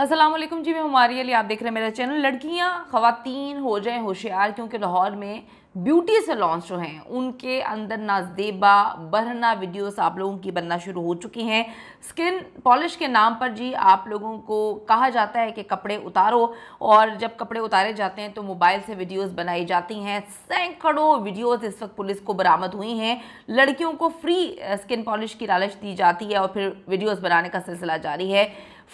असलम जी मैं हमारी अली आप देख रहे हैं मेरा चैनल लड़कियाँ ख़वातीन हो जाएँ होशियार क्योंकि लाहौर में ब्यूटी सलॉन्स जो हैं उनके अंदर नाजदेबा बरहना वीडियोस आप लोगों की बनना शुरू हो चुकी हैं स्किन पॉलिश के नाम पर जी आप लोगों को कहा जाता है कि कपड़े उतारो और जब कपड़े उतारे जाते हैं तो मोबाइल से वीडियोस बनाई जाती हैं सैकड़ों वीडियोस इस वक्त पुलिस को बरामद हुई हैं लड़कियों को फ्री स्किन पॉलिश की लालच दी जाती है और फिर वीडियोज़ बनाने का सिलसिला जारी है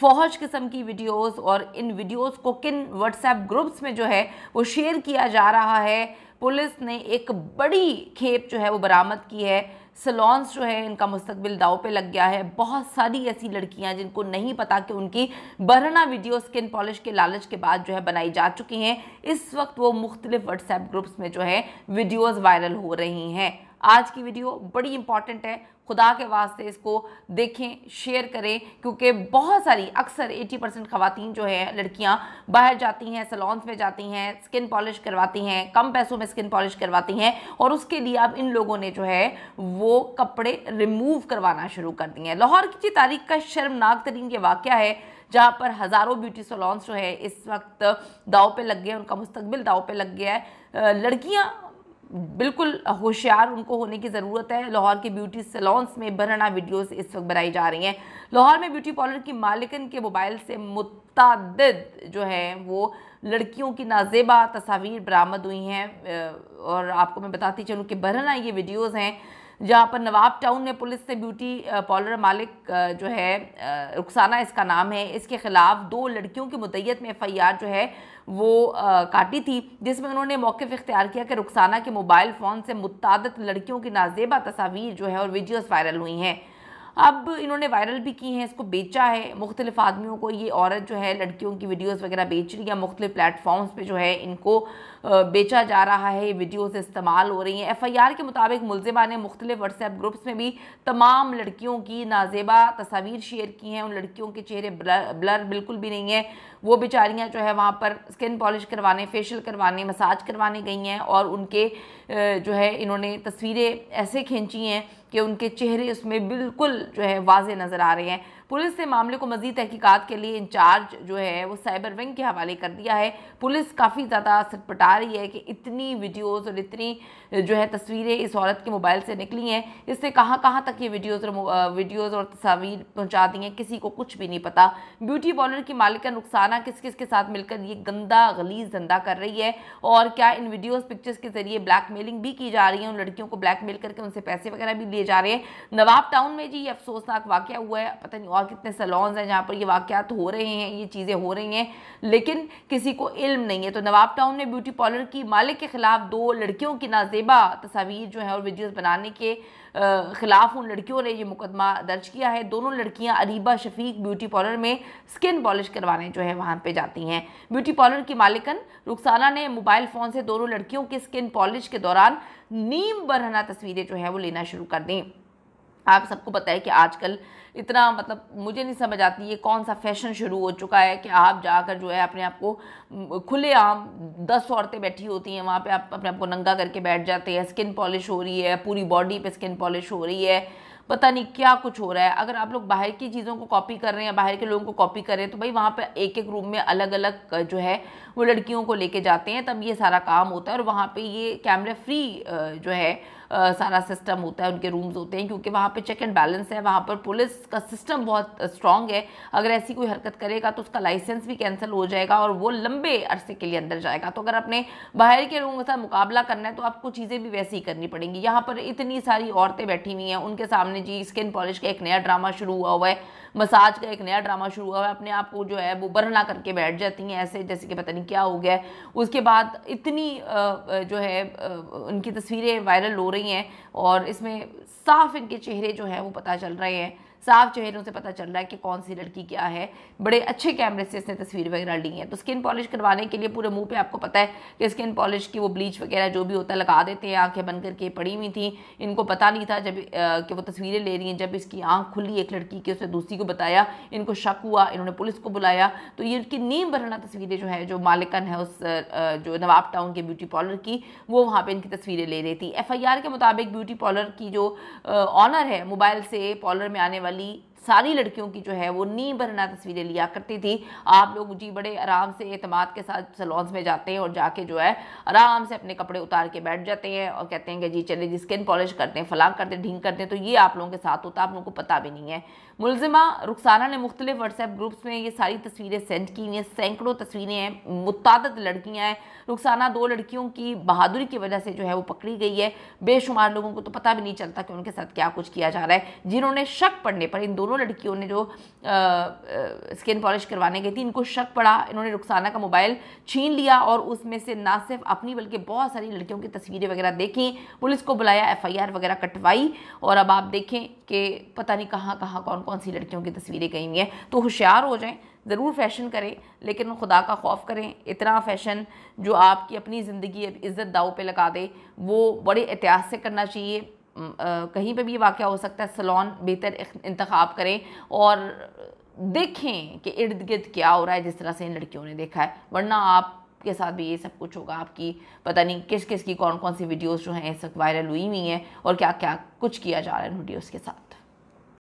फौज किस्म की वीडियोज़ और इन वीडियोज़ को किन व्हाट्सएप ग्रुप्स में जो है वो शेयर किया जा रहा है पुलिस ने एक बड़ी खेप जो है वो बरामद की है सलॉन्स जो है इनका मुस्तबिल दाव पे लग गया है बहुत सारी ऐसी लड़कियां जिनको नहीं पता कि उनकी बरना वीडियो स्किन पॉलिश के लालच के बाद जो है बनाई जा चुकी हैं इस वक्त वो मुख्तलिफ व्हाट्सएप ग्रुप्स में जो है वीडियोज़ वायरल हो रही हैं आज की वीडियो बड़ी इंपॉर्टेंट है खुदा के वास्ते इसको देखें शेयर करें क्योंकि बहुत सारी अक्सर 80 परसेंट खातन जो है लड़कियां बाहर जाती हैं सलोन्स में जाती हैं स्किन पॉलिश करवाती हैं कम पैसों में स्किन पॉलिश करवाती हैं और उसके लिए अब इन लोगों ने जो है वो कपड़े रिमूव करवाना शुरू कर दिए हैं लाहौर की तारीख का शर्मनाक तरीन ये वाक़ है जहाँ पर हज़ारों ब्यूटी सलोन्स जो है इस वक्त दाव पे लग गए उनका मुस्तबिल दाव पे लग गया है लड़कियाँ बिल्कुल होशियार उनको होने की ज़रूरत है लाहौर के ब्यूटी सलोन्स में बरहना वीडियोस इस वक्त बनाई जा रही हैं लाहौर में ब्यूटी पार्लर की मालिकन के मोबाइल से मुतद जो है वो लड़कियों की नाजेबा तस्वीर बरामद हुई हैं और आपको मैं बताती चलूँ कि बरहना ये वीडियोज़ हैं जहाँ पर नवाब टाउन ने पुलिस से ब्यूटी पार्लर मालिक जो है रुखसाना इसका नाम है इसके ख़िलाफ़ दो लड़कियों की मुदैत में एफ जो है वो आ, काटी थी जिसमें उन्होंने पर इख्तियार किया कि रुखसाना के मोबाइल फ़ोन से मुतद लड़कियों की नाजेबा तस्वीर जो है और वीडियोज़ वायरल हुई हैं अब इन्होंने वायरल भी की हैं इसको बेचा है मुख्तलिफ आदमियों को ये औरत जो है लड़कियों की वीडियोस वगैरह बेच रही है मुख्तलिफ प्लेटफॉर्म्स पे जो है इनको बेचा जा रहा है वीडियोस इस्तेमाल हो रही हैं एफआईआर के मुताबिक मुलजिमा ने मुख्तलिफ व्हाट्सएप ग्रुप्स में भी तमाम लड़कियों की नाजेबा तस्वीर शेयर की हैं उन लड़कियों के चेहरे ब्लर बिल्कुल भी नहीं है वो बेचारियाँ जो है वहाँ पर स्किन पॉलिश करवाने फेशियल करवाने मसाज करवाने गई हैं और उनके जो है इन्होंने तस्वीरें ऐसे खींची हैं कि उनके चेहरे उसमें बिल्कुल जो है वाजे नज़र आ रहे हैं पुलिस ने मामले को मजीद तहकीकात के लिए इंचार्ज जो है वो साइबर विंग के हवाले कर दिया है पुलिस काफ़ी ज़्यादा सटपटा रही है कि इतनी वीडियोज़ और इतनी जो है तस्वीरें इस औरत के मोबाइल से निकली हैं इससे कहाँ कहाँ तक ये वीडियोज़ और वीडियोज़ और तस्वीर पहुँचा दी हैं किसी को कुछ भी नहीं पता ब्यूटी पार्लर की मालिका नुकसाना किस किस के साथ मिलकर ये गंदा गलीज धंधा कर रही है और क्या इन वीडियोज़ पिक्चर्स के ज़रिए ब्लैकमेलिंग भी की जा रही है उन लड़कियों को ब्लैकमेल करके उनसे पैसे वगैरह भी लिए जा रहे हैं नवाब टाउन में जी ये अफसोसनाक वाक़ हुआ है पता नहीं और कितने सलोन्स हैं जहाँ पर ये वाक़ात हो रहे हैं ये चीज़ें हो रही हैं लेकिन किसी को इल्म नहीं है तो नवाब टाउन में ब्यूटी पार्लर की मालिक के ख़िलाफ़ दो लड़कियों की नाजेबा तस्वीर जो है और वीडियोज़ बनाने के ख़िलाफ़ उन लड़कियों ने ये मुकदमा दर्ज किया है दोनों लड़कियाँ अरीबा शफीक ब्यूटी पार्लर में स्किन पॉलिश करवाने जो है वहाँ पर जाती हैं ब्यूटी पार्लर की मालिकन रुखसाना ने मोबाइल फ़ोन से दोनों लड़कियों के स्किन पॉलिश के दौरान नीम बरहना तस्वीरें जो है वो लेना शुरू कर दें आप सबको पता है कि आजकल इतना मतलब मुझे नहीं समझ आती ये कौन सा फैशन शुरू हो चुका है कि आप जाकर जो है अपने आप को खुले आम दस औरतें बैठी होती हैं वहाँ पे आप अपने आप को नंगा करके बैठ जाते हैं स्किन पॉलिश हो रही है पूरी बॉडी पे स्किन पॉलिश हो रही है पता नहीं क्या कुछ हो रहा है अगर आप लोग बाहर की चीज़ों को कॉपी कर रहे हैं बाहर के लोगों को कॉपी कर रहे हैं तो भाई वहाँ पर एक एक रूम में अलग अलग जो है वो लड़कियों को लेके जाते हैं तब ये सारा काम होता है और वहाँ पर ये कैमरा फ्री जो है सारा सिस्टम होता है उनके रूम्स होते हैं क्योंकि वहाँ पर चेक एंड बैलेंस है वहाँ पर पुलिस का सिस्टम बहुत स्ट्रॉन्ग है अगर ऐसी कोई हरकत करेगा तो उसका लाइसेंस भी कैंसिल हो जाएगा और वो लंबे अरसे के लिए अंदर जाएगा तो अगर अपने बाहर के लोगों के साथ मुकाबला करना है तो आपको चीज़ें भी वैसी ही करनी पड़ेंगी यहाँ पर इतनी सारी औरतें बैठी हुई हैं उनके सामने जी स्किन पॉलिश का एक नया ड्रामा शुरू हुआ हुआ है मसाज का एक नया ड्रामा शुरू हुआ है अपने आप को जो है वो बरना करके बैठ जाती हैं ऐसे जैसे कि पता नहीं क्या हो गया है उसके बाद इतनी जो है उनकी तस्वीरें वायरल हो रही हैं और इसमें साफ इनके चेहरे जो हैं वो पता चल रहे हैं साफ चेहरों से पता चल रहा है कि कौन सी लड़की क्या है बड़े अच्छे कैमरे से इसने तस्वीर वगैरह ली है तो स्किन पॉलिश करवाने के लिए पूरे मुंह पे आपको पता है कि स्किन पॉलिश की वो ब्लीच वगैरह जो भी होता है लगा देते हैं आंखें बंद करके पड़ी हुई थी इनको पता नहीं था जब कि वो तस्वीरें ले रही हैं जब इसकी आँख खुली एक लड़की की उसने दूसरी को बताया इनको शक हुआ इन्होंने पुलिस को बुलाया तो ये इनकी नीम भरना तस्वीरें जो है जो मालिकन है उस जो नवाब टाउन के ब्यूटी पार्लर की वो वहाँ पर इनकी तस्वीरें ले रही थी एफ के मुताबिक ब्यूटी पार्लर की जो ऑनर है मोबाइल से पार्लर में आने वाली Bali सारी लड़कियों की जो है वो नी भरना तस्वीरें लिया करती थी आप लोग जी बड़े आराम से अतमाद के साथ सलोन्स में जाते हैं और जाके जो है आराम से अपने कपड़े उतार के बैठ जाते हैं और कहते हैं कि जी चले जी स्किन पॉलिश करते हैं फलां करते हैं ढींग करते हैं तो ये आप लोगों के साथ होता आप लोगों को पता भी नहीं है मुलजिमा रुखसाना ने मुख्तलिफ व्हाट्सएप ग्रुप्स में ये सारी तस्वीरें सेंड की हुई हैं सैकड़ों तस्वीरें हैं मुताद लड़कियाँ हैं रुखसाना दो लड़कियों की बहादुरी की वजह से जो है वो पकड़ी गई है बेशुमार लोगों को तो पता भी नहीं चलता कि उनके साथ क्या कुछ किया जा रहा है जिन्होंने शक पड़ने पर इन दोनों दोनों लड़कियों ने जो स्किन पॉलिश करवाने गई थी इनको शक पड़ा इन्होंने रुखसाना का मोबाइल छीन लिया और उसमें से ना सिर्फ अपनी बल्कि बहुत सारी लड़कियों की तस्वीरें वगैरह देखी पुलिस को बुलाया एफआईआर वगैरह कटवाई और अब आप देखें कि पता नहीं कहाँ कहाँ कौन कौन सी लड़कियों की तस्वीरें गई हुई हैं तो होशियार हो जाएँ ज़रूर फ़ैशन करें लेकिन खुदा का खौफ करें इतना फ़ैशन जो आपकी अपनी ज़िंदगी इज़्ज़त दाव पे लगा दे वो बड़े एहतियात से करना चाहिए कहीं पे भी ये वाक़ हो सकता है सलोन बेहतर इंतखब करें और देखें कि इर्द गिर्द क्या हो रहा है जिस तरह से इन लड़कियों ने देखा है वरना आप के साथ भी ये सब कुछ होगा आपकी पता नहीं किस किस की कौन कौन सी वीडियोज़ जो हैं इस वक्त वायरल हुई हुई हैं और क्या क्या कुछ किया जा रहा है इन के साथ